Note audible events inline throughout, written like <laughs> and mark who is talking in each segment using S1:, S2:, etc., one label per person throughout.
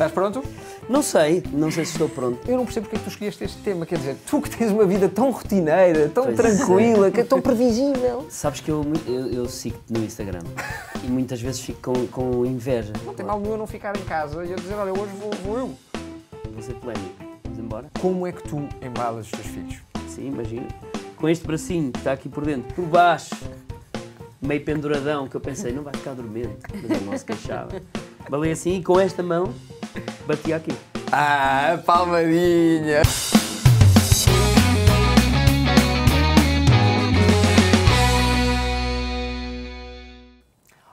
S1: Estás pronto? Não sei, não sei se estou pronto. Eu não percebo porque é que tu escolheste este tema, quer dizer, tu que tens uma vida tão rotineira, tão pois é. tranquila, é. que é tão
S2: previsível.
S1: Sabes que eu, eu,
S3: eu sigo-te no Instagram e muitas vezes fico com, com inveja. Não
S1: tem mal nenhum não ficar em casa e eu dizer, olha, hoje vou, vou eu.
S3: Vou ser polémico. Vamos embora? Como é que tu embalas os teus filhos? Sim, imagino. Com este bracinho que está aqui por dentro, por baixo, meio penduradão, que eu pensei, não vai ficar dormente, mas eu não se queixava. Balei assim e com esta mão bati aqui. Ah, palmadinha!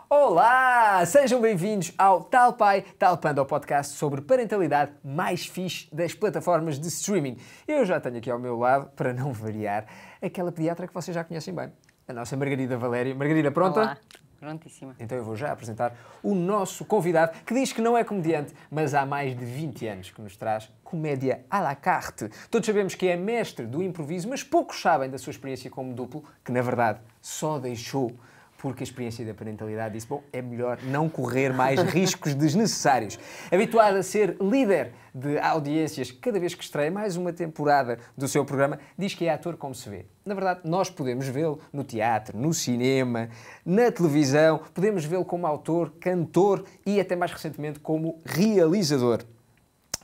S1: Olá! Sejam bem-vindos ao Tal Pai, Tal Panda, o podcast sobre parentalidade mais fixe das plataformas de streaming. Eu já tenho aqui ao meu lado, para não <laughs> variar, aquela pediatra que vocês já conhecem bem, a nossa Margarida Valéria. Margarida, pronta? Olá. Prontíssima. Então eu vou já apresentar o nosso convidado, que diz que não é comediante, mas há mais de 20 anos que nos traz comédia à la carte. Todos sabemos que é mestre do improviso, mas poucos sabem da sua experiência como duplo, que na verdade só deixou porque a experiência da parentalidade disse: bom, é melhor não correr mais <laughs> riscos desnecessários. Habituado a ser líder de audiências cada vez que estreia mais uma temporada do seu programa, diz que é ator como se vê. Na verdade, nós podemos vê-lo no teatro, no cinema, na televisão, podemos vê-lo como autor, cantor e até mais recentemente como realizador.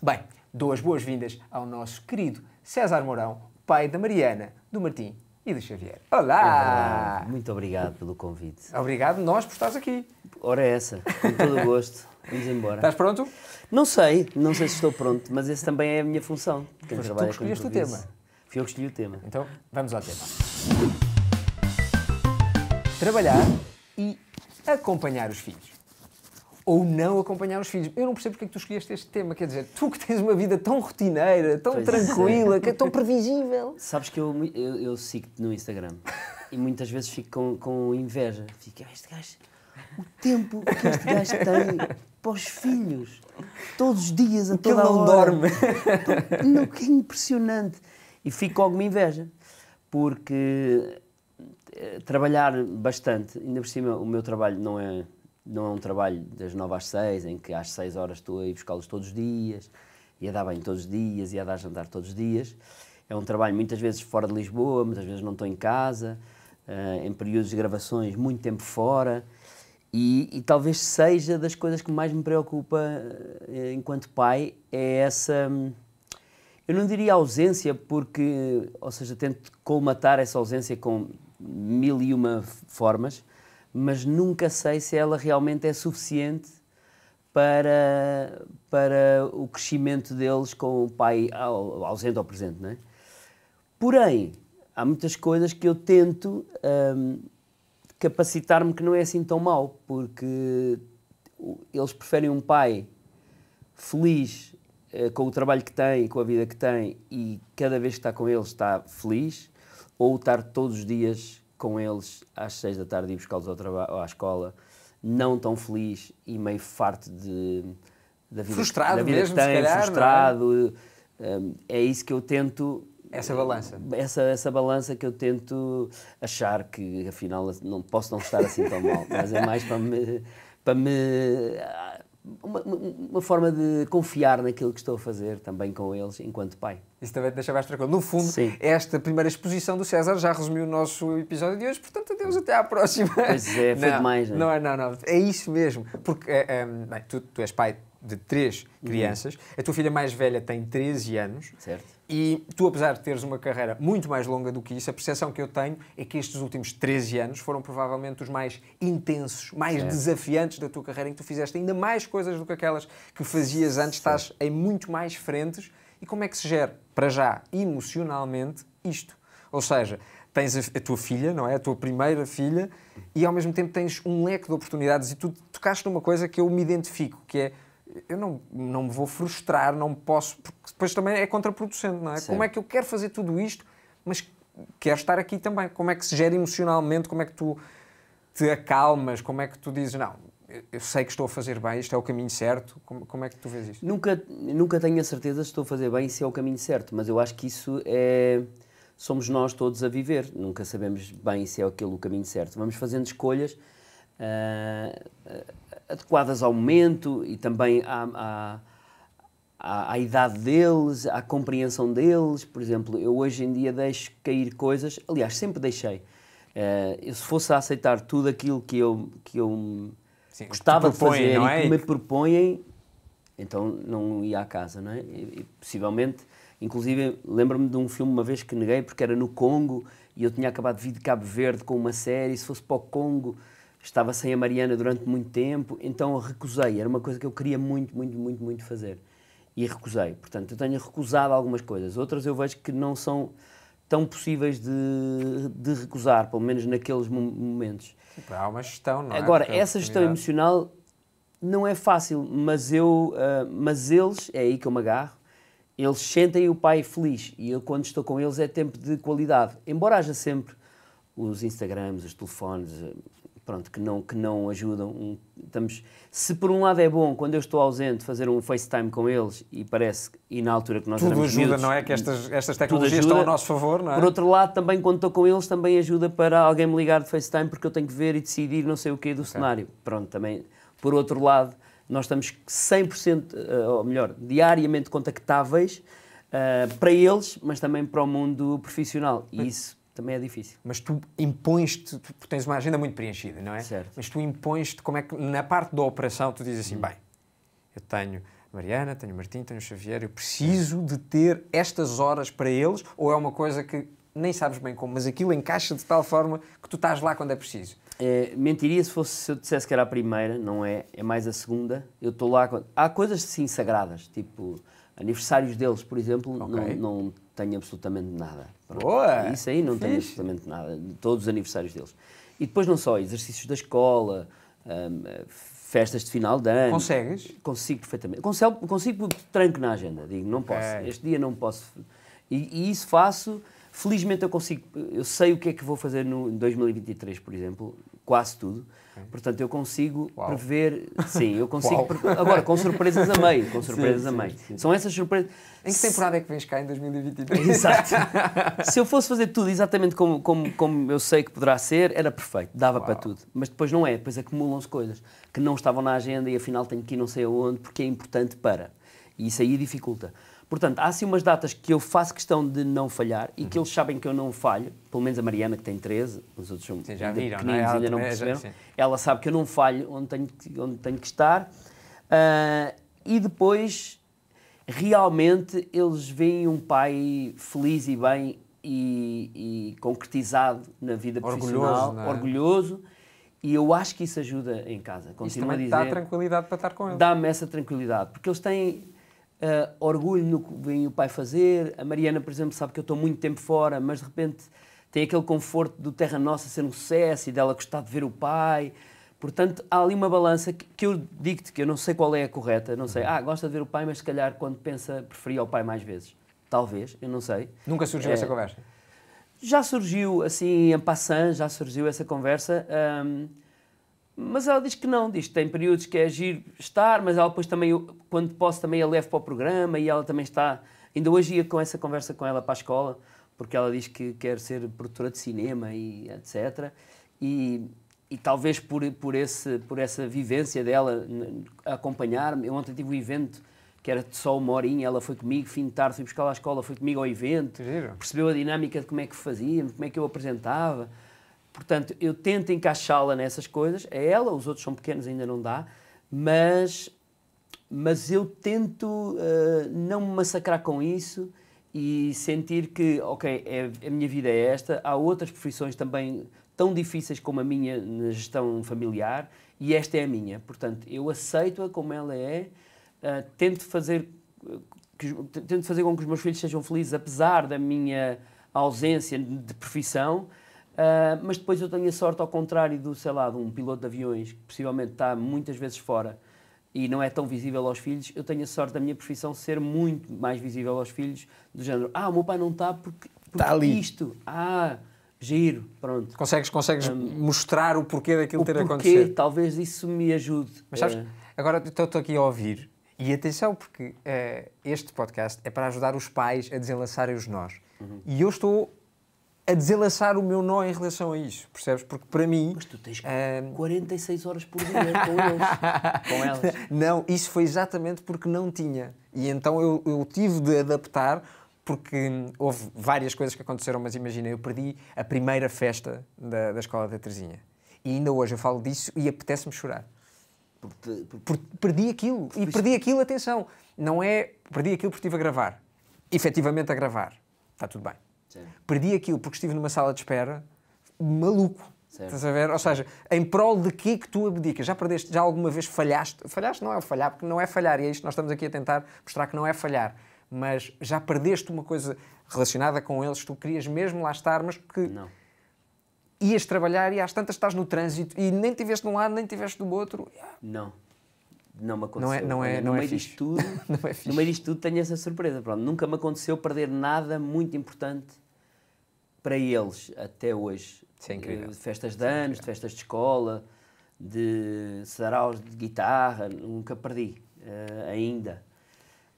S1: Bem, dou as boas-vindas ao nosso querido César Mourão, pai da Mariana, do Martim e do Xavier. Olá! É
S3: Muito obrigado pelo convite.
S1: Obrigado nós por estares aqui.
S3: Ora é essa, com todo o gosto. Vamos embora. Estás pronto? Não sei, não sei se estou pronto, mas esse também é a minha função. Quem Foste tu que escolheste o tema.
S1: Fui eu que escolhi o tema. Então, vamos ao tema. Trabalhar e acompanhar os filhos ou não acompanhar os filhos. Eu não percebo porque é que tu escolheste este tema, quer dizer, tu que tens uma vida tão rotineira, tão pois é. tranquila, é. tão
S2: previsível.
S3: Sabes que eu, eu, eu sigo-te no Instagram e muitas vezes fico com, com inveja. Fico, ah, este gajo, o tempo que
S2: este gajo tem
S3: para os filhos, todos os dias, a
S2: toda ele não hora. dorme.
S3: Então, não, que é impressionante. E fico com alguma inveja, porque eh, trabalhar bastante, ainda por cima o meu trabalho não é não é um trabalho das nove às seis, em que às seis horas estou a ir buscá-los todos os dias, e a dar bem todos os dias, e a dar jantar todos os dias. É um trabalho muitas vezes fora de Lisboa, muitas vezes não estou em casa, uh, em períodos de gravações muito tempo fora. E, e, talvez seja das coisas que mais me preocupa uh, enquanto pai, é essa. Hum, eu não diria ausência, porque, ou seja, tento colmatar essa ausência com mil e uma formas, mas nunca sei se ela realmente é suficiente para, para o crescimento deles com o pai ausente ou presente. Não é? Porém, há muitas coisas que eu tento hum, capacitar-me que não é assim tão mal, porque eles preferem um pai feliz eh, com o trabalho que tem, com a vida que tem e cada vez que está com eles está feliz, ou estar todos os dias com eles às seis da tarde e buscá-los ao trabalho, à escola, não tão feliz e meio farto de da vida, frustrado da vida mesmo, que tem, calhar, é? frustrado. É? é? isso que eu tento. Essa balança. Essa, essa balança que eu tento achar que afinal não posso não estar assim tão mal, mas é mais para me, para me uma, uma, forma de confiar naquilo que estou a fazer também com eles enquanto pai.
S1: Isso também te deixava tranquilo. No fundo, Sim. É esta primeira exposição do César já resumiu o nosso episódio de hoje, portanto, adeus, até à próxima. Pois é, foi não, demais, não é? Não, é? não, não, é isso mesmo. Porque, é, é, bem, tu, tu és pai de três uhum. crianças, uhum. a tua filha mais velha tem 13 anos. Certo. E tu, apesar de teres uma carreira muito mais longa do que isso, a percepção que eu tenho é que estes últimos 13 anos foram provavelmente os mais intensos, mais desafiantes da tua carreira, em que tu fizeste ainda mais coisas do que aquelas que fazias antes, estás em muito mais frentes. E como é que se gera, para já, emocionalmente, isto? Ou seja, tens a, tua filha, não é? A tua primeira filha, e ao mesmo tempo tens um leque de oportunidades. E tu tocaste numa coisa que eu me identifico, que é eu não, não me vou frustrar, não posso, porque depois também é contraproducente, não é? Sim. Como é que eu quero fazer tudo isto, mas quero estar aqui também? Como é que se gera emocionalmente? Como é que tu te acalmas? Como é que tu dizes, não, eu sei que estou a fazer bem, isto é o caminho certo? Como, como é que tu vês isto?
S3: Nunca, nunca tenho a certeza se estou a fazer bem e se é o caminho certo, mas eu acho que isso é. Somos nós todos a viver, nunca sabemos bem se é aquele o caminho certo. Vamos fazendo escolhas. Uh, uh, adequadas ao momento e também à, à, à, idade deles, à compreensão deles. Por exemplo, eu hoje em dia deixo cair coisas, aliás, sempre deixei. Uh, eu, se fosse a aceitar tudo aquilo que eu, que eu Sim, gostava que de fazer é? e que me propõem, então não ia à casa, não é? E, e possivelmente, inclusive, lembro-me de um filme uma vez que neguei porque era no Congo e eu tinha acabado de vir de Cabo Verde com uma série, se fosse para o Congo estava sem a Mariana durante muito tempo, então recusei. Era uma coisa que eu queria muito, muito, muito, muito fazer. E recusei. Portanto, eu tenho recusado algumas coisas. Outras eu vejo que não são tão possíveis de, de recusar, pelo menos naqueles momentos. Tipo, há
S1: uma gestão, não é? Agora, Porque essa gestão
S3: emocional não é fácil, mas eu, uh, mas eles, é aí que eu me agarro, eles sentem o pai feliz e eu quando estou com eles é tempo de qualidade. Embora haja sempre os Instagrams, os telefones, pronto, que não, que não ajudam. Um, estamos, se por um lado é bom, quando eu estou ausente, fazer um FaceTime com eles e parece, e na altura que nós Tudo ajuda, miúdos, não é? Que estas,
S1: estas tecnologias estão a nosso
S3: favor, não é? Por outro lado, também quando estou com eles, também ajuda para alguém me ligar de FaceTime porque eu tenho que ver e decidir não sei o quê do okay. cenário. Pronto, também. Por outro lado, nós estamos 100%, eh, ou melhor, diariamente contactáveis uh, para eles, mas também para o mundo
S1: profissional. E isso também é difícil. Mas tu impões-te, tu tens uma agenda muito preenchida, não é? Certo. Mas tu impões-te como é que, na parte da operação, tu dizes assim, hum. bem, eu tenho Mariana, tenho Martim, tenho Xavier, eu preciso de ter estas horas para eles, ou é uma coisa que nem sabes bem como, mas aquilo encaixa de tal forma que tu estás lá quando é preciso. É,
S3: mentiria se fosse se eu dissesse que era a primeira, não é, é mais a segunda. Eu estou lá quando... Há coisas, sim, sagradas, tipo aniversários deles, por exemplo, okay. não, não tenho absolutamente nada. Boa! Isso aí não tenho absolutamente nada, todos os aniversários deles. E depois não só, exercícios da escola, hum, festas de final de ano. Consegues? Consigo perfeitamente. Consigo, consigo tranco na agenda, digo, não posso. Okay. Este dia não posso. E, e, isso faço Felizmente eu consigo, eu sei o que é que vou fazer no 2023, por exemplo, quase tudo. Portanto, eu consigo Uau. prever, sim, eu consigo, pre... agora com surpresas a meio, com <laughs> surpresas sim, a meio. Sim, sim. São essas
S1: surpresas. Em que temporada é que vens cá em 2023? <laughs> Exato.
S3: <laughs> Se eu fosse fazer tudo exatamente como, como, como eu sei que poderá ser, era perfeito, dava Uau. para tudo. Mas depois não é, depois acumulam-se coisas que não estavam na agenda e afinal tenho que ir não sei aonde porque é importante para. E isso aí dificulta. Portanto, há assim umas datas que eu faço questão de não falhar e uhum. que eles sabem que eu não falho, pelo menos a Mariana, que tem 13, os outros são Sim, já viram, pequeninos, não é? ainda não é perceberam. Já, ela sabe que eu não falho onde tenho que, onde tenho que estar. Uh, e depois, realmente, eles veem um pai feliz e bem e, e concretizado na vida profissional, orgulhoso, é? orgulhoso. E eu acho que isso ajuda em casa. Continua isso a dizer, dá
S1: tranquilidade para estar com eles.
S3: Dá-me essa tranquilidade, porque eles têm Uh, orgulho no que vem o pai fazer. A Mariana, por exemplo, sabe que eu estou muito tempo fora, mas de repente tem aquele conforto do Terra Nossa ser um sucesso e dela gostar de ver o pai. Portanto, há ali uma balança que, que eu digo-te que eu não sei qual é a correta. Não sei, uhum. ah, gosta de ver o pai, mas se calhar quando pensa, preferia ao pai mais vezes. Talvez, eu não sei. Nunca surgiu é, essa conversa? Já surgiu, assim, em passant, já surgiu essa conversa. Um, mas ela diz que não, diz que tem períodos que é agir estar, mas ela depois também, quando posso, também a levo para o programa e ela também está. Ainda hoje ia com essa conversa com ela para a escola, porque ela diz que quer ser produtora de cinema e etc. E, e talvez por, por, esse, por essa vivência dela acompanhar-me. Eu ontem tive um evento que era só uma horinha, ela foi comigo, fim de tarde, fui buscar lá à escola, foi comigo ao evento, Giro. percebeu a dinâmica de como é que fazia como é que eu apresentava. Portanto, eu tento encaixá-la nessas coisas, é ela, os outros são pequenos, ainda não dá, mas, mas eu tento uh, não me massacrar com isso e sentir que, ok, é, a minha vida é esta, há outras profissões também tão difíceis como a minha na gestão familiar e esta é a minha. Portanto, eu aceito-a como ela é, uh, tento, fazer, uh, tento fazer com que os meus filhos sejam felizes apesar da minha ausência de profissão Uh, mas depois eu tenho a sorte, ao contrário do, sei lá, de um piloto de aviões, que possivelmente está muitas vezes fora e não é tão visível aos filhos, eu tenho a sorte da minha profissão ser muito mais visível aos filhos, do género, ah, o meu pai não está porque, porque tá
S1: ali. isto, ah, giro, pronto. Consegues, consegues um, mostrar o porquê daquilo o ter porquê, acontecido? talvez isso me ajude. Mas sabes, é. agora estou aqui a ouvir, e atenção, porque uh, este podcast é para ajudar os pais a desenlaçarem os nós. Uhum. E eu estou a desenlaçar o meu nó em relação a isso, percebes? Porque para mim. Mas tu tens um... Ehm, 46 horas por dia com eles. <laughs> com elas. Não, isso foi exatamente porque não tinha. E então eu, eu tive de adaptar, porque houve várias coisas que aconteceram, mas imagina, eu perdi a primeira festa da, da escola da Terezinha. E ainda hoje eu falo disso e apetece-me chorar. Porque, Por, perdi aquilo. e perdi isso... aquilo, atenção. Não é. Perdi aquilo porque estive a gravar. Efetivamente a gravar. Está tudo bem. Sim. Perdi aquilo porque estive numa sala de espera maluco. Certo. Estás a ver? Ou seja, em prol de que que tu abdicas? Já perdeste, já alguma vez falhaste? Falhaste não é o falhar, porque não é falhar, e é isto que nós estamos aqui a tentar mostrar que não é falhar. Mas já perdeste uma coisa relacionada com eles, tu querias mesmo lá estar, mas que não. ias trabalhar e às tantas estás no trânsito e nem tiveste de um lado, nem tiveste do outro.
S3: Não. Não me aconteceu. Não é, não é, no não é meio é disto tudo, <laughs> não é fixe. No meio disto tudo tenho essa surpresa. Pronto, nunca me aconteceu perder nada muito importante para eles até hoje. é incrível. De festas de é anos, é de festas de escola, de saraus de guitarra, nunca perdi uh, ainda.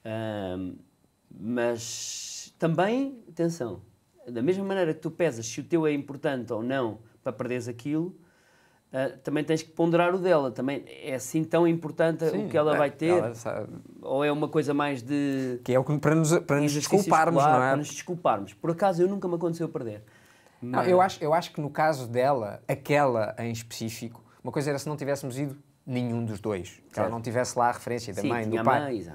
S3: Uh, mas também, atenção, da mesma maneira que tu pesas se o teu é importante ou não para perderes aquilo, uh, também tens que ponderar o dela. Também é assim tão importante Sim, o que ela é, vai ter? Ela ou é uma coisa mais de.
S1: Que é o que para nos, para nos desculparmos, escolar, não é? Para nos
S3: desculparmos. Por acaso eu nunca
S1: me aconteceu perder. Não, eu, acho, eu acho que no caso dela, aquela em específico, uma coisa era se não tivéssemos ido nenhum dos dois. Certo. Que ela não tivesse lá a referência da Sim, mãe, do pai. Mãe,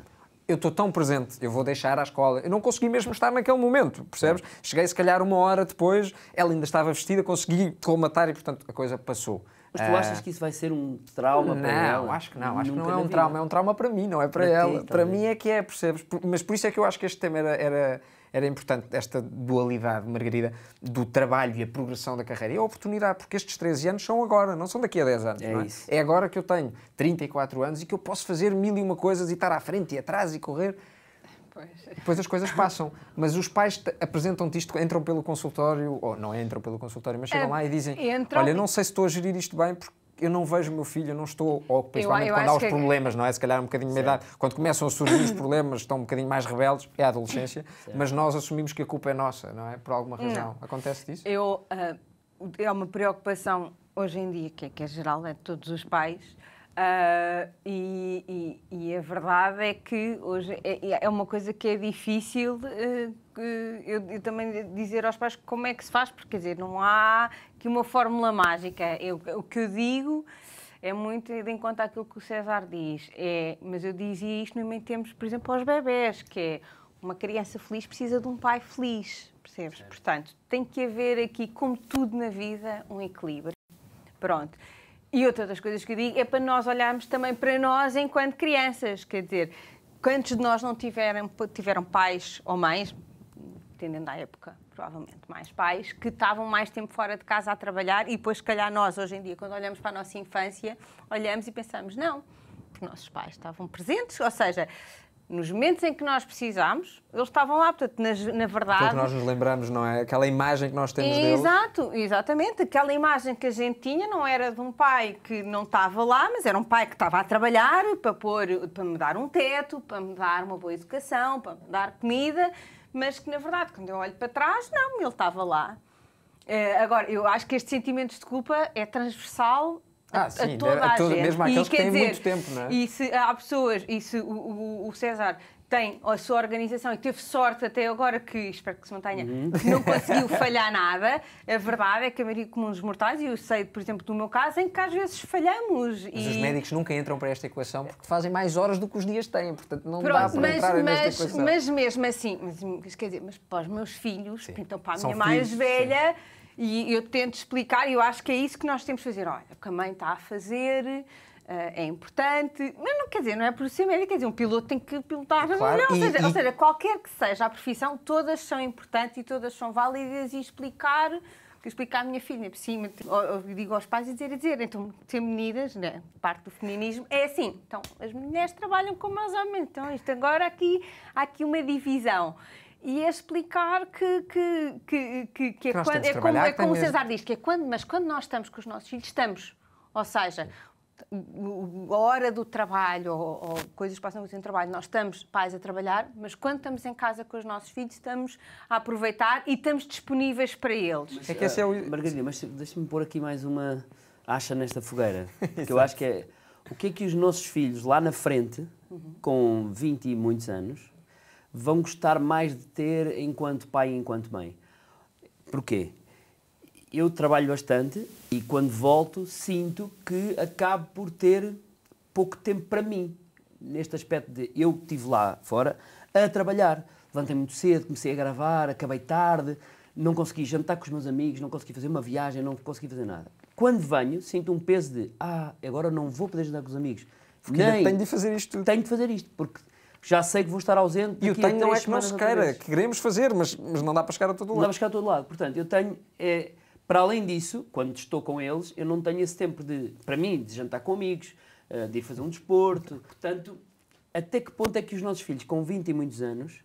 S1: eu estou tão presente, eu vou deixar à escola. Eu não consegui mesmo estar naquele momento, percebes? Cheguei se calhar uma hora depois, ela ainda estava vestida, consegui colmatar e, portanto, a coisa passou. Mas tu achas que
S3: isso vai ser um trauma não, para ela? Não, acho que não. Acho Nunca que não é um trauma. É um trauma para mim, não é para, para ela. Ti, para
S1: mim é que é, percebes? Mas por isso é que eu acho que este tema era, era, era importante, esta dualidade, Margarida, do trabalho e a progressão da carreira. E a oportunidade, porque estes 13 anos são agora, não são daqui a 10 anos. É, é? Isso. é agora que eu tenho 34 anos e que eu posso fazer mil e uma coisas e estar à frente e atrás e correr. Pois. Depois as coisas passam. Mas os pais apresentam-te isto, entram pelo consultório, ou não entram pelo consultório, mas chegam é, lá e dizem: entram... Olha, não sei se estou a gerir isto bem porque eu não vejo o meu filho, eu não estou, ou principalmente eu, eu quando há os é problemas, que... não é? Se calhar um bocadinho minha idade, quando começam a surgir os problemas, estão um bocadinho mais rebeldes, é a adolescência, mas nós assumimos que a culpa é nossa, não é? Por alguma razão. Não. Acontece isso?
S2: Eu, uh, é uma preocupação hoje em dia, que é, que é geral, é de todos os pais, Uh, e, e, e, a verdade é que hoje é, é, é uma coisa que é difícil uh, eu, eu, também dizer aos pais como é que se faz, porque quer dizer, não há que uma fórmula mágica. Eu, o que eu digo é muito de encontro àquilo que o César diz. É, mas eu dizia isto em temos por exemplo, aos bebés, que é uma criança feliz precisa de um pai feliz, percebes? Portanto, tem que haver aqui, como tudo na vida, um equilíbrio. Pronto. E outra das coisas que eu digo é para nós olharmos também para nós enquanto crianças, quer dizer, quantos de nós não tiveram, tiveram pais ou mães, tendendo à época, provavelmente mais pais, que estavam mais tempo fora de casa a trabalhar e depois, se calhar, nós hoje em dia, quando olhamos para a nossa infância, olhamos e pensamos, não, os nossos pais estavam presentes, ou seja, nos momentos em que nós precisámos, eles estavam lá, portanto, na verdade... Aquilo que nós
S1: nos lembramos, não é? Aquela imagem que nós temos deles.
S2: Exato, exatamente. Aquela imagem que a gente tinha não era de um pai que não estava lá, mas era um pai que estava a trabalhar para, pôr, para me dar um teto, para me dar uma boa educação, para me dar comida, mas que, na verdade, quando eu olho para trás, não, ele estava lá. Eh, agora, eu acho que este sentimento de culpa é transversal ah, a, sim, é a toda a, a gente. Mesmo aqueles que têm dizer, muito tempo, não é? E se há pessoas, e se o, o, o César tem a sua organização e teve sorte até agora, que espero que se mantenha, uhum. que não conseguiu falhar nada. A verdade é que a maioria comum dos mortais, e eu sei, por exemplo, do meu caso, em que às vezes falhamos. Mas e... os médicos
S1: nunca entram para esta equação porque fazem mais horas do que os dias têm, portanto não Pronto, dá para mas, entrar mas, nesta equação. Mas
S2: mesmo assim, mas, quer dizer, mas para os meus filhos, Sim. então para a minha mais velha... Sim e eu tento explicar, e eu acho que é isso que nós temos de fazer. Olha, o que a mãe está a fazer, eh, é importante, mas não quer dizer, não é por ser médico, quer dizer, um piloto tem que pilotar. É claro, não, e, ou, seja, e... ou, seja, qualquer que seja a profissão, todas são importantes e todas são válidas e explicar. Explicar à minha filha, por cima, eu digo aos pais e dizer, dizer, então, ter meninas, né, parte do feminismo, é assim, então, as mulheres trabalham como os homens, então, isto agora aqui, há aqui uma divisão e é explicar que, que, que, que, que é, quando, é como, é como o César diz, que é quando, mas quando nós estamos com os nossos filhos, estamos. Ou seja, a hora do trabalho ou, ou coisas que passam assim no trabalho, nós estamos pais a trabalhar, mas quando estamos em casa com os nossos filhos, estamos a aproveitar e estamos disponíveis para eles. é que esse é
S3: o... Eh, Margarida, mas deixa-me pôr aqui mais uma acha nesta fogueira, <laughs> que eu acho que é o que é que os nossos filhos lá na frente, uhum. com 20 e muitos anos, vão gostar mais de ter enquanto pai e enquanto mãe. Porquê? Eu trabalho bastante e quando volto sinto que acabo por ter pouco tempo para mim. Neste aspecto de eu estive lá fora a trabalhar. Levantei muito cedo, comecei a gravar, acabei tarde, não consegui jantar com os meus amigos, não consegui fazer uma viagem, não consegui fazer nada. Quando venho, sinto um peso de ah, agora não vou poder jantar com os amigos. Porque Nem, tenho de fazer isto tudo. Tenho de fazer isto, porque já sei que vou estar ausente. E o tanque não é que não se queira, que queremos fazer, mas, mas não dá para chegar a todo lado. Não dá para chegar a todo lado. Portanto, eu tenho. É, para além disso, quando estou com eles, eu não tenho esse tempo de, para mim, de jantar com amigos, eh, de ir fazer um desporto. Portanto, até que ponto é que os nossos filhos, com 20 e muitos anos,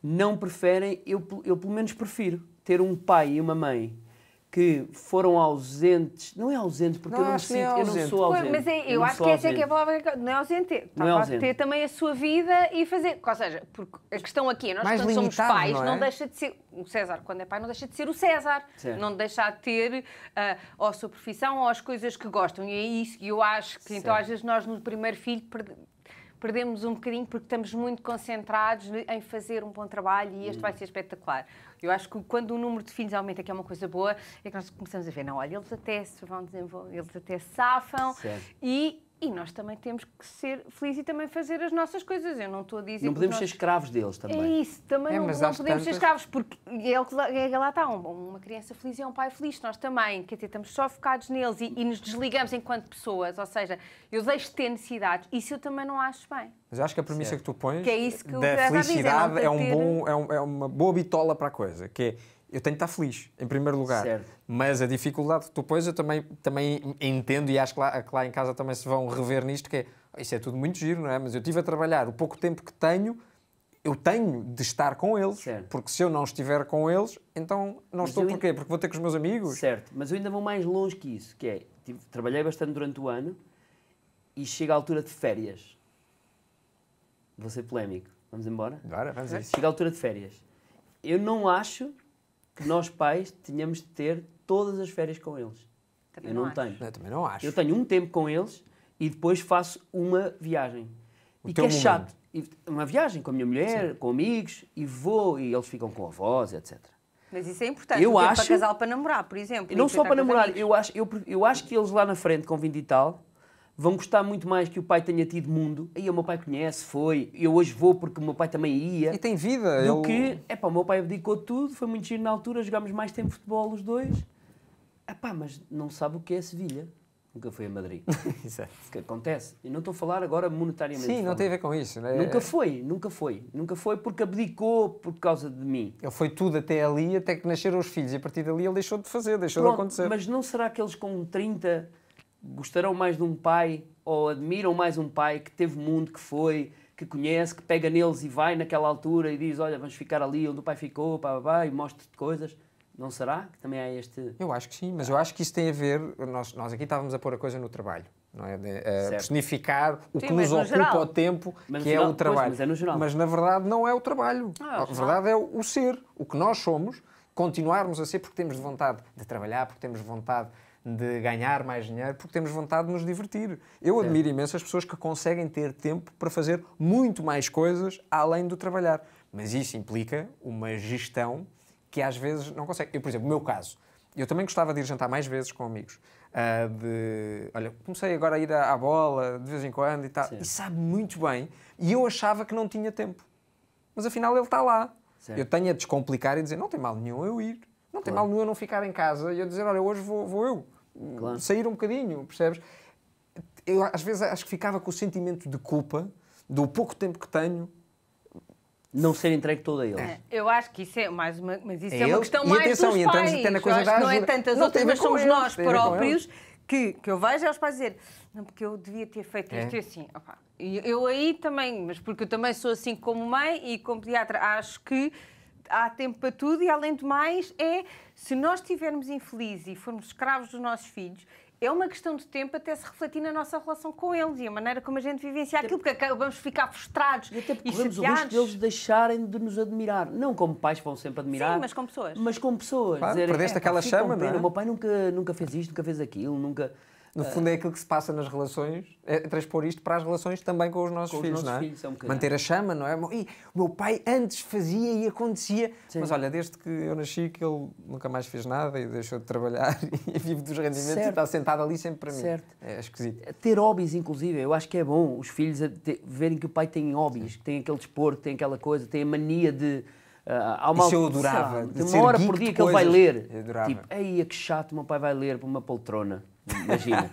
S3: não preferem, eu, eu pelo menos prefiro, ter um pai e uma mãe que foram ausentes, não é ausentes, porque não, eu não é sinto, é eu não sou ausente. Mas é, eu, acho que essa é que é a
S2: palavra, não é ausente. Não é ausente. ter também a sua vida e fazer, ou seja, porque a questão aqui é, nós Mais quando somos pais, não, é? não, deixa de ser, o César quando é pai não deixa de ser o César, certo. não deixa de ter uh, ou a sua profissão ou as coisas que gostam, e é isso, e eu acho que certo. então às vezes nós no primeiro filho perdemos um bocadinho porque estamos muito concentrados em fazer um bom trabalho e este hum. vai ser espetacular. Eu acho que quando o número de filhos aumenta, que é uma coisa boa, é que nós começamos a ver, não, olha, eles até se vão desenvolver, eles até safam certo. e e nós também temos que ser felizes e também fazer as nossas coisas. Eu não estou a dizer. Não podemos nós... ser
S3: escravos deles também. É isso,
S2: também é, não, não podemos tantas... ser escravos, porque é o que lá é, está. uma criança feliz é um pai feliz, nós também. Quer dizer, estamos só focados neles e, e nos desligamos enquanto pessoas. Ou seja, eu deixo de ter necessidades. Isso eu também não acho bem.
S1: Mas acho que a premissa certo. que tu pões que é que da felicidade dizer, é, é, um bom, é, um, é uma boa bitola para a coisa, que é eu tenho que estar feliz, em primeiro lugar. Certo. Mas a dificuldade que tu pões, eu também, também entendo e acho que lá, que lá em casa também se vão rever nisto, que é, isso é tudo muito giro, não é? Mas eu estive a trabalhar o pouco tempo que tenho, eu tenho de estar com eles, certo. porque se eu não estiver com eles, então não mas estou porquê? Ainda... Porque vou ter com os meus amigos.
S3: Certo, mas eu ainda vou mais longe que isso, que é, tive, trabalhei bastante durante o ano e chega a altura de férias. Vou ser polémico. Vamos embora? Bora, vamos a Chega a altura de férias. Eu não acho que nós pais tínhamos de ter todas as férias com eles. Também eu não, não tenho. Eu também não acho. Eu tenho um tempo com eles e depois faço uma viagem. O e que é momento. chato. Uma viagem com a minha mulher, Sim. com amigos, e vou, e eles ficam com a avós, etc.
S2: Mas isso é importante. Eu acho... para casal para namorar, por exemplo. Não só para namorar, eu
S3: acho, eu, eu acho que eles lá na frente, com 20 e tal, vão gostar muito mais que o pai tenha tido mundo. Aí o meu pai conhece, foi, eu hoje vou porque o meu pai também ia. E tem vida. Do eu... que, é pá, o meu pai abdicou tudo, foi muito giro na altura, jogámos mais tempo futebol os dois. É pá, mas não sabe o que é Sevilha. Nunca foi a Madrid. <laughs> Exato. O que acontece? E não estou a falar agora monetariamente. Sim, não tem a ver
S1: com isso, né? Nunca foi, nunca foi. Nunca foi porque abdicou por causa de mim. Ele foi tudo até ali, até que nasceram os filhos. E a partir dali ele deixou de fazer, deixou Pronto, de acontecer. Mas
S3: não será que eles com 30 gostarão mais de um pai ou admiram mais um pai que teve mundo, que foi, que conhece, que pega neles e vai naquela altura e diz: Olha, vamos ficar ali onde o pai ficou, pá, pá, pá e mostra-te coisas.
S1: Não será que também há este. Eu acho que sim, mas ah. eu acho que isso tem a ver. Nós, nós aqui estávamos a pôr a coisa no trabalho, não é? A eh, personificar o sim, que nos ocupa geral. o tempo, mas que é geral, o trabalho. Pois, mas, é mas, na verdade não é o trabalho. Ah, a verdade é o ser, o que nós somos, continuarmos a ser porque temos vontade de trabalhar, porque temos vontade de ganhar mais dinheiro, porque temos vontade de nos divertir. Eu admiro imenso as pessoas que conseguem ter tempo para fazer muito mais coisas além do trabalhar. Mas isso implica uma gestão que às vezes não consegue. Eu, por exemplo, no meu caso, eu também gostava de ir jantar mais vezes com amigos. Uh, de, olha, comecei agora a ir à, bola de vez em quando e tal. E sabe muito bem. E eu achava que não tinha tempo. Mas afinal ele está lá. Eu tenho a descomplicar e dizer, não tem mal nenhum eu ir. Não tem claro. mal nenhum eu não ficar em casa e eu dizer, olha, hoje vou, vou eu claro. sair um bocadinho, percebes? Eu às vezes acho que ficava com o sentimento de culpa do pouco tempo que tenho não ser entregue toda a eles. É.
S2: Eu acho que isso é mais uma, mas isso é, é uma questão e mais atenção, dos e pais. Até na coisa que não é tantas não outras, mas somos eles, nós próprios que, que eu vejo é os pais dizer não, porque eu devia ter feito é. isto e assim. Opa. eu aí também, mas porque eu também sou assim como mãe e como pediatra, acho que há tempo para tudo e, além de mais, é se nós estivermos infelizes e formos escravos dos nossos filhos, é uma questão de tempo até se refletir na nossa relação com eles e a maneira como a gente vivencia aquilo, porque acabamos de ficar frustrados. E até porque corremos o risco
S3: deles deixarem de nos admirar. Não como pais vão sempre admirar. Sim, mas como pessoas. Mas como
S1: pessoas. Claro, dizer, perdeste é, aquela chama, não é? O meu pai nunca, nunca fez isto, nunca fez aquilo, nunca. No fundo, é aquilo que se passa nas relações, é transpor isto para as relações também com os nossos com filhos, os nossos não é? Filhos, é um Manter a chama, não é? E o meu pai antes fazia e acontecia, Sim. mas olha, desde que eu nasci, que ele nunca mais fez nada e deixou de trabalhar <laughs> e vive dos rendimentos certo. e está sentado ali sempre para mim. Certo.
S3: É esquisito. Ter hobbies, inclusive, eu acho que é bom os filhos verem que o pai tem hobbies, Sim. que tem aquele desporto, tem aquela coisa, tem a mania de. Uh, há uma, Isso eu adorava. De uma hora por dia que ele vai ler. Eu adorava. Tipo, aí que chato, meu pai vai ler para uma poltrona. Imagina.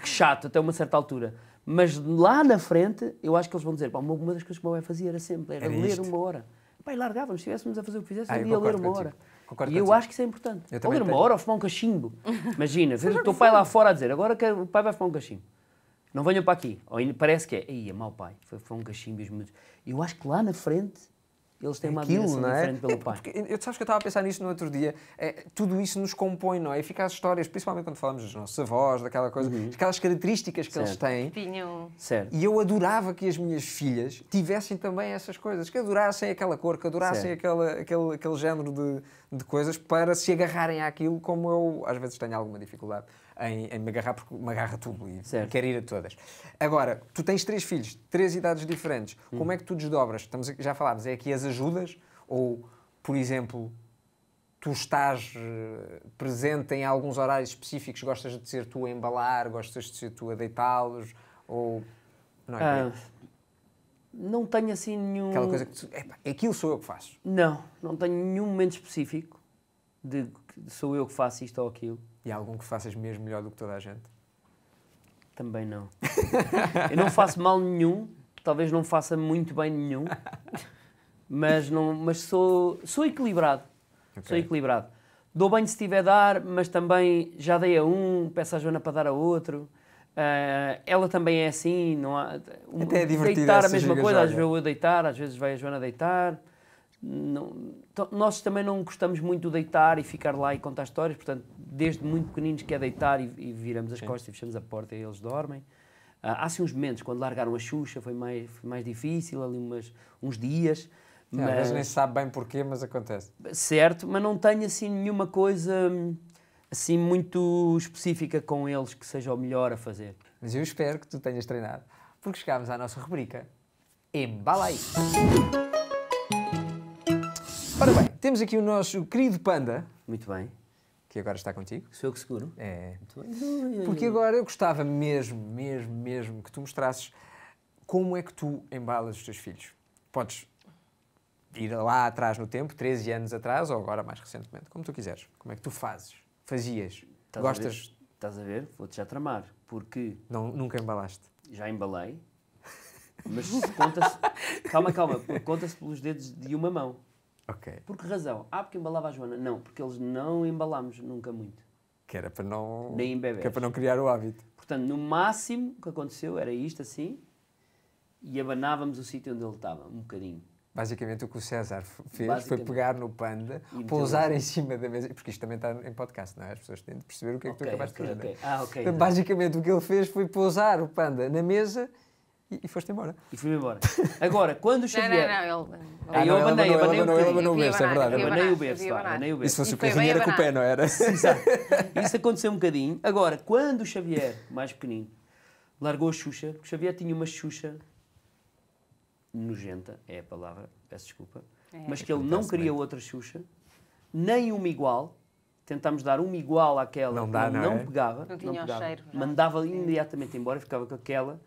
S3: que chato, até uma certa altura. Mas lá na frente, eu acho que eles vão dizer: uma, uma das coisas que o meu pai fazia era sempre era, era ler isto. uma hora. Pai, largávamos, se estivéssemos a fazer o que fizéssemos ah, ia ler uma contigo. hora. Concordo e eu acho que isso é importante. Eu ou ler uma hora ou fumar um cachimbo. Imagina, ver o teu pai lá fora a dizer: agora que o pai vai fumar um cachimbo. Não venham para aqui. Ou parece que é, aí é mau pai, foi, foi um cachimbo e os Eu acho que lá na frente eles têm uma Aquilo, admiração é? diferente pelo é, pai.
S1: eu, sabes que eu estava a pensar nisto no outro dia, é, tudo isso nos compõe, não é? E fica as histórias, principalmente quando falamos dos nossos avós, daquela coisa, uhum. aquelas características que certo. eles têm. Tinham. Certo. E eu adorava que as minhas filhas tivessem também essas coisas, que adorassem aquela cor, que adorassem aquela, aquele, aquele género de, de coisas para se agarrarem àquilo, como eu às vezes tenho alguma dificuldade em, em me agarrar porque me agarra tudo e certo. quero ir a todas. Agora, tu tens três filhos, três idades diferentes. Hum. Como é que tu desdobras? Estamos, já falámos, é aqui as ajudas ou, por exemplo, tu estás eh, presente em alguns horários específicos, gostas de ser tu a embalar, gostas de ser tu a deitá-los, ou... Não, é ah,
S3: não tenho assim nenhum... Aquela coisa que tu... Epa,
S1: aquilo sou eu que faço. Não,
S3: não tenho nenhum momento específico de, de sou eu que faço isto ou aquilo. E há algum que faças mesmo melhor do que toda a gente? Também não. eu não faço mal nenhum, talvez não faça muito bem nenhum, mas, não, mas sou, sou equilibrado. Okay. Sou equilibrado. Dou bem se tiver a dar, mas também já dei a um, peço à Joana para dar a outro. Uh, ela também é assim, não há. Até é divertido deitar a mesma coisa, joga. às vezes eu vou deitar, às vezes vai a Joana deitar. Não, então, nós também não gostamos muito de deitar e ficar lá e contar histórias, portanto, desde muito pequeninos que é deitar e, e viramos as Sim. costas e fechamos a porta e eles dormem. Ah, há sim uns momentos, quando largaram a Xuxa foi mais, foi mais difícil, ali umas, uns dias. É, mas... nem se sabe bem porquê, mas acontece. Certo, mas não tenho assim nenhuma coisa hum, assim muito específica com eles que seja o melhor a fazer.
S1: Mas eu espero que tu tenhas treinado, porque chegámos à nossa rubrica Embala aí! Ora bem, temos aqui o nosso querido Panda. Muito bem. Que agora está contigo. Sou eu que seguro. É. Porque agora eu gostava mesmo, mesmo, mesmo que tu mostrasses como é que tu embalas os teus filhos. Podes ir lá atrás no tempo, 13 anos atrás, ou agora mais recentemente, como tu quiseres. Como é que tu fazes? Fazias? Gostas?
S3: A Estás a ver? Vou-te já tramar, porque...
S1: Não, nunca embalaste?
S3: Já embalei, mas conta-se... <laughs> calma, calma, conta-se pelos dedos de
S1: uma mão. Ok.
S3: Por que razão? Ah, porque embalava a Joana. Não, porque eles não embalámos nunca muito.
S1: Que era para não. Nem em Que era para não criar o hábito. Portanto, no
S3: máximo o que aconteceu era isto assim e abanávamos o sítio onde ele estava, um
S1: bocadinho. Basicamente o que o César fez foi pegar no panda, pousar em cima da mesa, porque isto também está em podcast, não é? As pessoas têm de perceber o que é que okay, tu acabaste okay, de fazer. É? Okay. Ah, okay, então, basicamente o que ele fez foi pousar o panda na mesa e, e foste embora. E fui embora. Agora, quando o Xavier... <laughs> Não, não, não, ele... Ah, eu abanei, abanei o berço. É é abanou o berço, é verdade. Abanei o
S3: berço, abanei o berço. E se fosse o carrinho era com o pé, não era? Exato. Isso aconteceu um bocadinho. Agora, quando o Xavier, mais pequenino, largou a Xuxa, porque o Xavier tinha uma Xuxa nojenta, é a palavra, peço desculpa,
S2: é, mas que ele não queria
S3: outra Xuxa, nem uma igual. Tentámos dar uma igual àquela não que dá, não, não é? pegava, não, não pegava cheiro, é? mandava imediatamente embora, ficava com aquela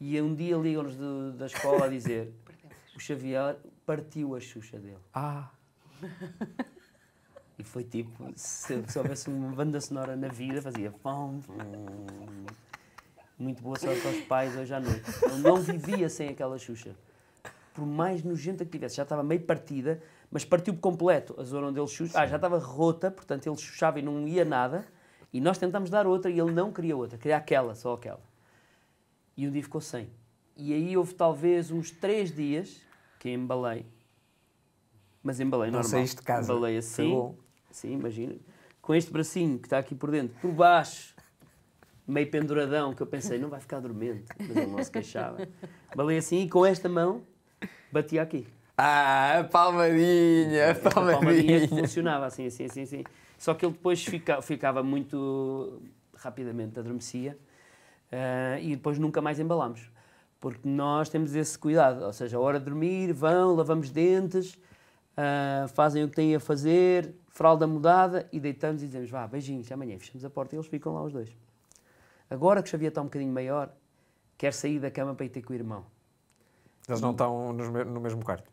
S3: e um dia ligam-nos da escola a dizer <laughs> o Xavier partiu a Xuxa dele. Ah! E foi tipo, se, se houvesse uma banda sonora na vida, fazia pão, Muito boa sorte aos pais hoje à noite. Eu não vivia sem aquela Xuxa. Por mais nojenta que tivesse, já estava meio partida, mas partiu por completo a zona onde ele chuchava. Ah, já estava rota, portanto ele chuchava e não ia nada. E nós tentámos dar outra e ele não queria outra, queria aquela, só aquela e um dia ficou sem. E aí houve talvez uns três dias que embalei, mas embalei não normal. Não saíste de casa. Embalei assim, Sim, imagina, com este bracinho que está aqui por dentro, por baixo, meio penduradão, que eu pensei, não vai ficar dormente, mas ele não se queixava. Embalei assim e com esta mão batia aqui. Ah, palmadinha, palmadinha. palmadinha funcionava assim, assim, assim, assim. Só que ele depois fica, ficava muito rapidamente, adormecia ah, e depois nunca mais embalamos. Porque nós temos esse cuidado, ou seja, a hora de dormir, vão, lavamos dentes, uh, fazem o que têm a fazer, fralda mudada e deitamos e dizemos, vá, beijinhos, amanhã fechamos a porta e eles ficam lá os dois. Agora que o Xavier está um bocadinho maior, quer sair da cama para ir ter com o irmão.
S1: Eles não estão no
S3: mesmo quarto?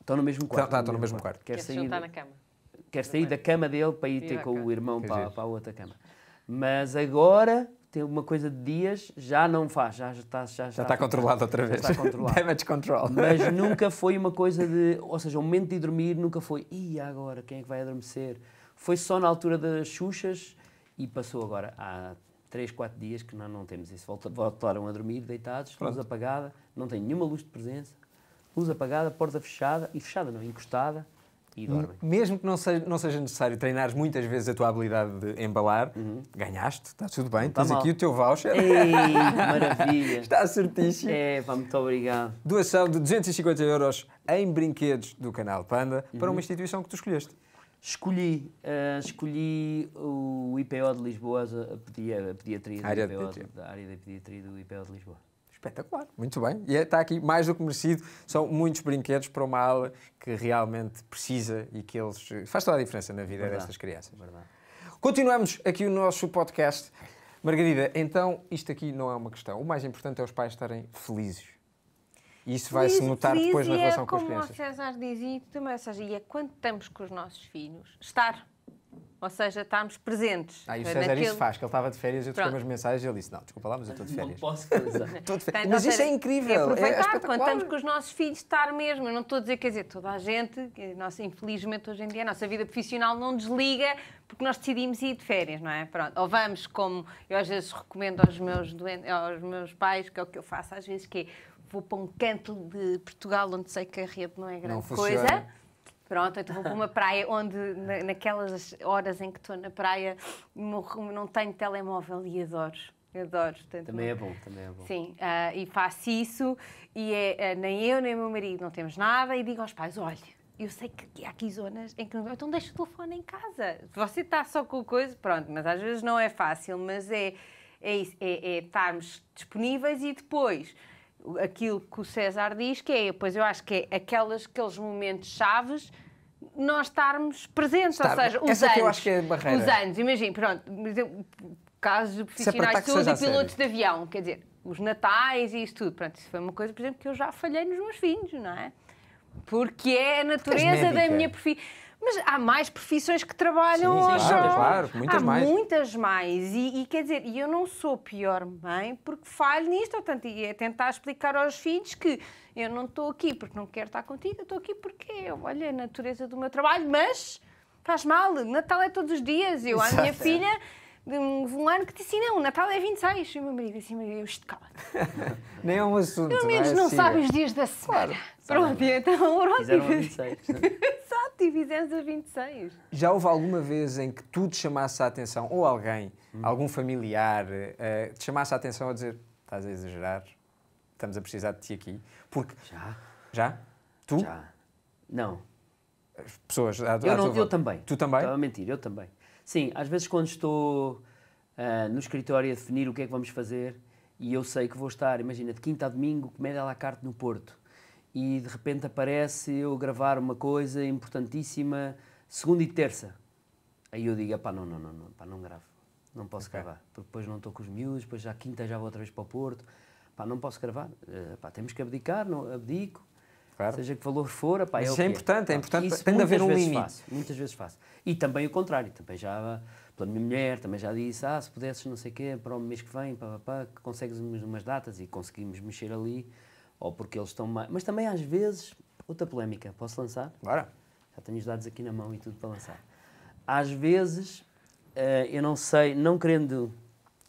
S3: Estão no mesmo quarto. Tá, estão no, no mesmo, quarto. quarto. Quer, quer sair, da... Tá na cama. Quer sair da cama dele para ir ter com o irmão para, para a outra cama. Mas agora tem uma coisa de dias, já não faz, já está... Já, tá, já, já está tá controlado outra vez. Já está controlado. <laughs> Damage control. Mas nunca foi uma coisa de... Ou seja, o momento de dormir nunca foi, e agora, quem é que vai adormecer? Foi só na altura das Xuxas e passou agora há 3, 4 dias que nós não temos isso. Voltaram a dormir deitados, Pronto. luz apagada, não tem nenhuma luz de presença, luz apagada, porta fechada, e fechada não, encostada
S1: e dormem. Mesmo que não seja, não seja necessário treinares muitas vezes a tua habilidade de embalar, uhum. ganhaste, está tudo bem, está tens mal. aqui o teu voucher. Ei, <laughs> maravilha! está certíssimo. É, pá, muito obrigado. Doação de 250 euros em brinquedos do canal Panda uhum. para uma uhum. instituição que tu escolheste. Escolhi, uh,
S3: escolhi o IPO de Lisboa, a, pedia, a pediatria, a área IPO, da área da pediatria do IPO de Lisboa.
S1: Espetacular, muito bem. E está aqui mais do que merecido. São muitos brinquedos para uma aula que realmente precisa e que eles. faz toda a diferença na vida Verdade. destas crianças. Verdade. Continuamos aqui o nosso podcast. Margarida, então isto aqui não é uma questão. O mais importante é os pais estarem felizes. E isso vai-se notar depois na é relação é com as crianças. Como o
S2: César e também, ou seja, e é quando estamos com os nossos filhos, estar ou seja, estarmos presentes. Ah, e o César naquele... isso faz,
S1: que ele estava de férias, eu troquei umas mensagens e ele disse, não, desculpa lá, mas eu estou <laughs> de férias. Não posso de férias. mas isso é incrível. É aproveitar,
S2: é estamos com os nossos filhos, estar mesmo. Eu não estou a dizer, quer dizer, toda a gente, nossa, infelizmente hoje em dia, a nossa vida profissional não desliga porque nós decidimos ir de férias, não é? Pronto. Ou vamos, como eu às vezes recomendo aos meus, doentes, aos meus pais, que é o que eu faço às vezes, que é, vou para um canto de Portugal onde sei que a rede não é grande não coisa. Funciona Pronto, então vou para uma praia onde, na, naquelas horas em que estou na praia, não tenho telemóvel e adoro. Adoro. também é bom, também é bom. Sim, uh, e faço isso e é, uh, nem eu nem o meu marido não temos nada e digo aos pais, olha, eu sei que há aqui zonas em que não... Então deixa o telefone em casa. Você está só com coisa, pronto, mas às vezes não é fácil, mas é, é isso, é, é estarmos disponíveis e depois aquilo que o César diz, que é, pois eu acho que é aquelas, aqueles momentos chaves nós estarmos presentes, Estar... ou seja, os Essa anos. eu acho que
S1: é a barreira. Os anos,
S2: imagina, pronto, casos de é profissionais de saúde e pilotos sério. de avião, quer dizer, os natais e isso tudo, pronto, isso foi uma coisa, por exemplo, que eu já falhei nos meus filhos, não é? Porque é a natureza da minha profissão mas há mais profissões que trabalham sim, sim, claro, claro, muitas há mais. muitas mais. E, e quer dizer, e eu não sou pior mãe porque falho nisto, tanto e é tentar explicar aos filhos que eu não estou aqui porque não quero estar contigo, estou aqui porque, olha, é a natureza do meu trabalho, mas faz mal, Natal é todos os dias, eu, Exato. a minha filha de um ano que disse assim, não, o Natal é 26. E o meu marido disse, eu estou
S1: calado. Nem é um assunto. Pelo menos não, é? não assim. sabe os
S2: dias da semana. Claro, Pronto, é e então o Fizeram 26. só te fizemos a 26.
S1: Já houve alguma vez em que tu te chamasse a atenção, ou alguém, hum. algum familiar, uh, te chamasse a atenção a dizer, estás a exagerar, estamos a precisar de ti aqui. Porque... Já. Já? Tu? Já. Não. As pessoas eu, eu também. Tu também? Estava a mentir, eu
S3: também. Sim, às vezes quando estou uh, no escritório a definir o que é que vamos fazer e eu sei que vou estar, imagina, de quinta a domingo, comédia à la carte no Porto e de repente aparece eu gravar uma coisa importantíssima segunda e terça. Aí eu digo, pá, não, não, não, não, pá, não gravo, não posso okay. gravar, porque depois não estou com os miúdos, depois já quinta já vou outra vez para o Porto, pá, não posso gravar, uh, pá, temos que abdicar, não, abdico, Claro. Seja que valor for, pá, é, isso é importante, é, é importante, isso tem de haver um limite. Faço, muitas vezes faço. E também o contrário, também já, pela minha mulher, também já disse, ah, se pudesses não sei o quê, para o mês que vem, pá, pá, pá, consegues umas datas e conseguimos mexer ali, ou porque eles estão mais... Mas também às vezes, outra polémica, posso lançar? Bora. Já tenho os dados aqui na mão e tudo para lançar. Às vezes, uh, eu não sei, não querendo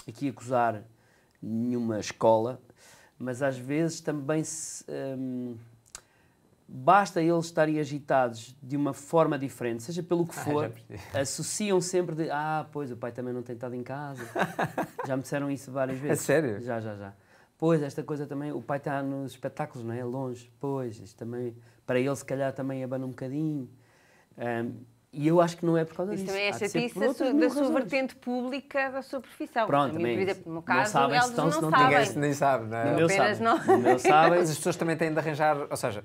S3: aqui acusar nenhuma escola, mas às vezes também se... Um, ehm, basta eles estarem agitados de uma forma diferente, seja pelo que ah, for, ah, <laughs> associam sempre de ah, pois o pai também não tem estado em casa. já me disseram isso várias <laughs> é vezes. É sério? Já, já, já. Pois, esta coisa também, o pai está nos espetáculos, não é? Longe. Pois, isto também, para ele se calhar também abana um bocadinho. Um, e eu acho que não é por causa isso disso. Isso também é chatice
S2: da sua vertente pública da sua profissão. Pronto, mas no caso, não sabem, eles então, não, não sabem. Ninguém nem sabe, não é? sabem. não. sabem. Mas as
S1: pessoas também têm de arranjar, ou seja,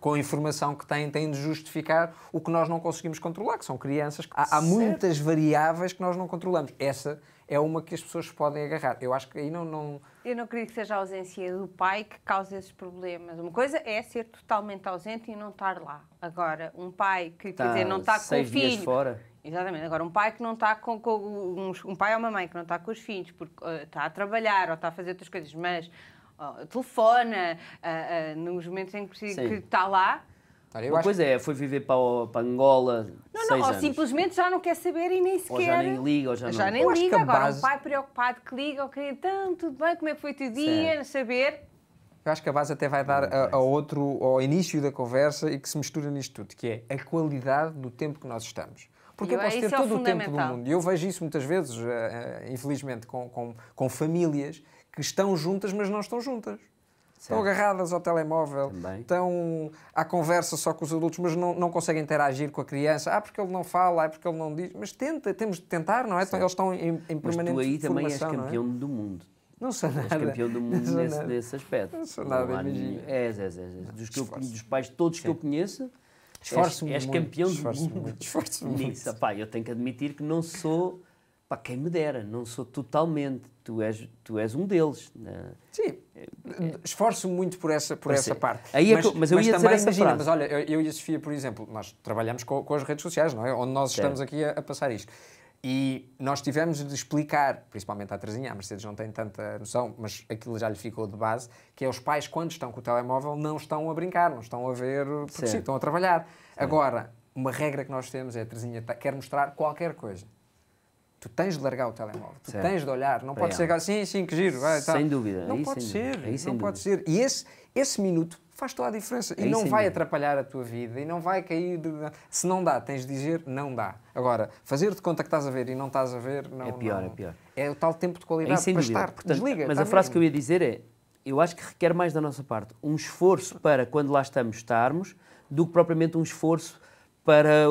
S1: com a informação que têm, têm de justificar o que nós não conseguimos controlar, que são crianças. Há, há muitas variáveis que nós não controlamos. Essa é uma que as pessoas podem agarrar. Eu acho que aí não, não.
S2: Eu não creio que seja a ausência do pai que cause esses problemas. Uma coisa é ser totalmente ausente e não estar lá. Agora, um pai que tá, quer dizer, não está com o filho. Fora. Exatamente. Agora, um pai que não está com, com um, um pai ou uma mãe que não está com os filhos, porque uh, eh, está a trabalhar ou está a fazer outras coisas, mas telefona uh, uh, nos momentos em que está lá.
S3: Olha, Uma coisa é, foi viver para, para Angola. Não, não, ou anos.
S2: simplesmente já não quer saber e nem sequer. Ou já nem liga, ou já não. nem liga, agora base... um pai preocupado que liga, ok, então tudo bem, como é que foi o teu dia, não saber.
S1: Eu acho que a base até vai dar a, a, outro, ao início da conversa e que se mistura nisto tudo, que é a qualidade do tempo que nós estamos. Porque eu, posso é ter todo é o, o tempo do mundo. E eu vejo isso muitas vezes, eh, eh, infelizmente, com, com, com famílias que estão juntas, mas não estão juntas. Certo. Estão agarradas ao telemóvel, Também. estão à conversa só com os adultos, mas não, não conseguem interagir com a criança. Ah, porque ele não fala, ah, porque ele não diz. Mas tenta, temos de tentar, não é? Então, certo. Eles estão em, em permanente formação, Mas tu aí também és é? campeão é? do mundo. Não sou nada. És campeão do mundo nesse,
S3: nesse aspecto. Não sou nada, não imagina. És, és, és. Dos, que eu, dos pais todos Sim. que eu conheço, esforço és, muito, campeão do mundo. Esforço-me muito. Nisso, pá, eu tenho que admitir que não sou Pá, quem me dera, não sou totalmente, tu és, tu és um deles. Né?
S1: Sim, esforço-me muito por essa, por essa é. parte. Aí é mas, que, mas, eu mas ia também dizer imagina, mas olha, eu, eu, e a Sofia, por exemplo, nós trabalhamos com, com as redes sociais, não é? Onde nós certo. estamos aqui a, a passar isto. E nós tivemos de explicar, principalmente à Terezinha, a Mercedes não tem tanta noção, mas aquilo já lhe ficou de base, que é os pais, quando estão com o telemóvel, não estão a brincar, não estão a ver, porque sim, estão a trabalhar. Agora, uma regra que nós temos é a Terezinha quer mostrar qualquer coisa tu tens de largar o telemóvel, tu certo. tens de olhar, não pode chegar é. assim, sim, que giro, vai, tá. Sem dúvida. Não aí pode ser, não dúvida. pode ser. E esse, esse minuto faz toda a diferença aí e não vai dúvida. atrapalhar a tua vida e não vai cair. De... Se não dá, tens de dizer não dá. Agora, fazer de conta que estás a ver e não estás a ver, não. É pior, não, é pior. É o tal tempo de qualidade aí sem para estar. Portanto, Desliga, mas tá a mesmo. frase que eu
S3: ia dizer é: eu acho que requer mais da nossa parte um esforço para quando lá estamos estarmos do que propriamente um esforço para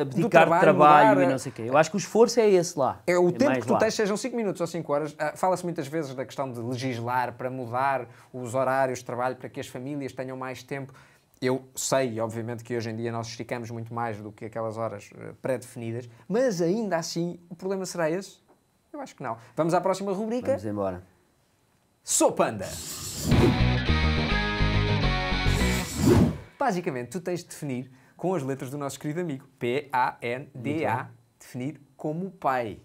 S3: abdicar trabalho, de trabalho mudar, e não sei o quê. Eu acho que o esforço é esse lá.
S1: É o é tempo que tu lá. tens, sejam 5 minutos ou 5 horas. Ah, fala-se muitas vezes da questão de legislar para mudar os horários de trabalho para que as famílias tenham mais tempo. Eu sei, obviamente, que hoje em dia nós esticamos muito mais do que aquelas horas eh, pré-definidas, mas ainda assim o problema será esse? Eu acho que não. Vamos à próxima rubrica. Vamos embora. Sou Panda! Basicamente, tu tens de definir com as letras do nosso querido amigo. P-A-N-D-A, definir como pai.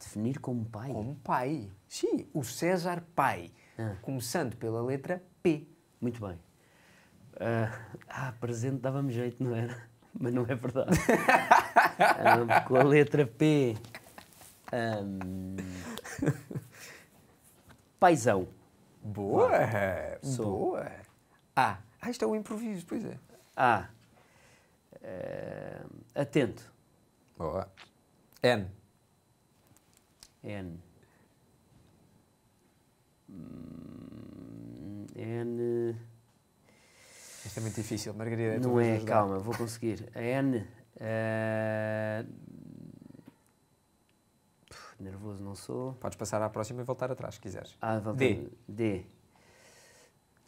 S1: Definir como pai? Como pai. Sim, o César pai. Ah. Começando pela letra P. Muito bem.
S3: Uh, ah, presente dava-me jeito, não era? <laughs> Mas não é verdade. um, <laughs> ah, com a letra P. Um... Paizão. Boa! Boa! Ah,
S1: ah, isto é um improviso, pois é.
S3: Ah, Uh, atento. Boa. N. N. Hum, N. Isto é
S1: muito difícil, Margarida. É não é, calma, vou conseguir.
S3: A N. Uh...
S1: nervoso não sou. Podes passar à próxima e voltar atrás, se quiseres. Ah, D. D.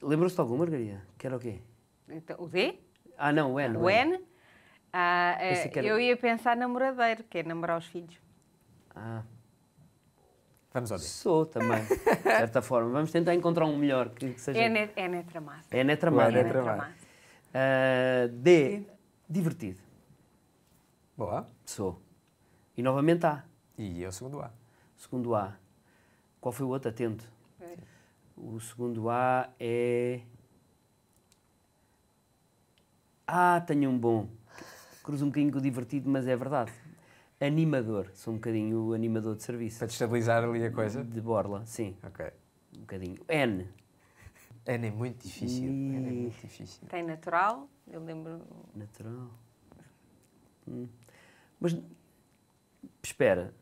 S3: Lembrou-se de algum, Margarida? Que era o quê?
S2: Então, o D?
S3: Ah, não, o N. O N?
S2: Ah, é, era... Eu ia pensar namoradeiro, que é namorar os filhos.
S3: Ah. Vamos ao Sou também, de certa forma. Vamos tentar encontrar um melhor que, que seja. É,
S2: net, é netramar.
S3: É netramar. É Uh, é? é ah, D. Divertido. Boa. Sou. E novamente A. E é o segundo A. Segundo A. Qual foi o outro? Atento. O segundo A é. Ah, tenho um bom cruza um bocadinho com o divertido, mas é verdade. Animador, sou um bocadinho animador de serviço. Para estabilizar ali a coisa? De borla, sim. Ok. Um bocadinho. N. N é muito difícil. E...
S2: N é muito difícil. Tem natural, eu lembro.
S3: Natural. Hum. Mas espera,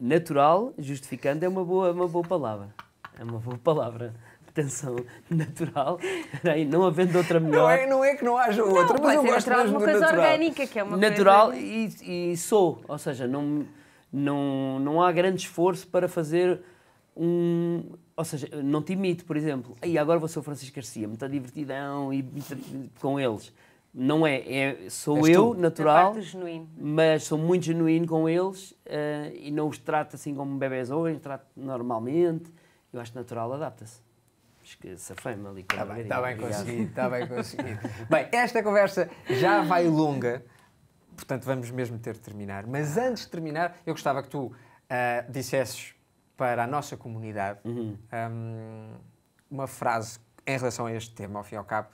S3: natural, justificando, é uma boa, uma boa palavra. É uma boa palavra retenção natural, não havendo outra melhor. Não é, não é que não haja outra, mas eu gosto mesmo uma coisa natural. orgânica, que é uma natural coisa... e, e sou, ou seja, não, não, não há grande esforço para fazer um. Ou seja, não te imito, por exemplo. aí agora vou ser o Francisco Garcia, muito divertidão e com eles. Não é, é sou eu, natural, mas sou muito genuíno com eles uh, e não os trato assim como bebês bebezões, trato normalmente.
S1: Eu acho que natural adapta-se. Acho que safei-me ali com Está bem, está bem conseguido, está bem <laughs> conseguido. bem, esta conversa já vai longa, portanto vamos mesmo ter de terminar. Mas ah. antes de terminar, eu gostava que tu uh, dissesses para a nossa comunidade uhum. um, uma frase em relação a este tema, ao fim e ao cabo,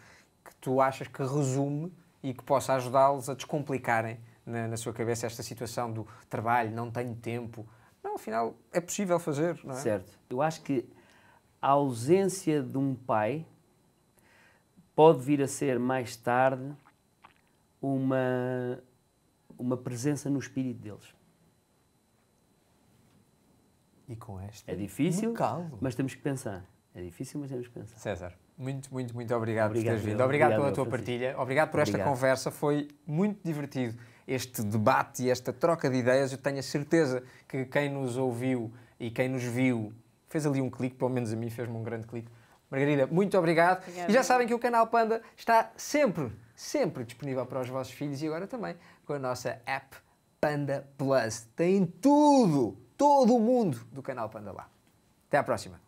S1: que tu achas que resume e que possa ajudá-los a descomplicarem na, na, sua cabeça esta situação do trabalho, não tenho tempo. Não, afinal, é possível fazer, não é? Certo. Eu acho que
S3: a ausência de um pai pode vir a ser mais tarde uma, uma presença no espírito deles.
S1: E com esta. É difícil, mas temos que pensar. É difícil, mas temos que pensar. César, muito, muito, muito obrigado, obrigado por teres vindo. Obrigado, obrigado pela tua Francisco. partilha. Obrigado por obrigado. esta conversa. Foi muito divertido este debate e esta troca de ideias. Eu tenho a certeza que quem nos ouviu e quem nos viu fez ali um clique, pelo menos a mim fez-me um grande clique. Margarida, muito obrigado. Obrigada. E já sabem que o canal Panda está sempre, sempre disponível para os vossos filhos e agora também com a nossa app Panda Plus. Tem tudo, todo o mundo do canal Panda lá. Até à próxima.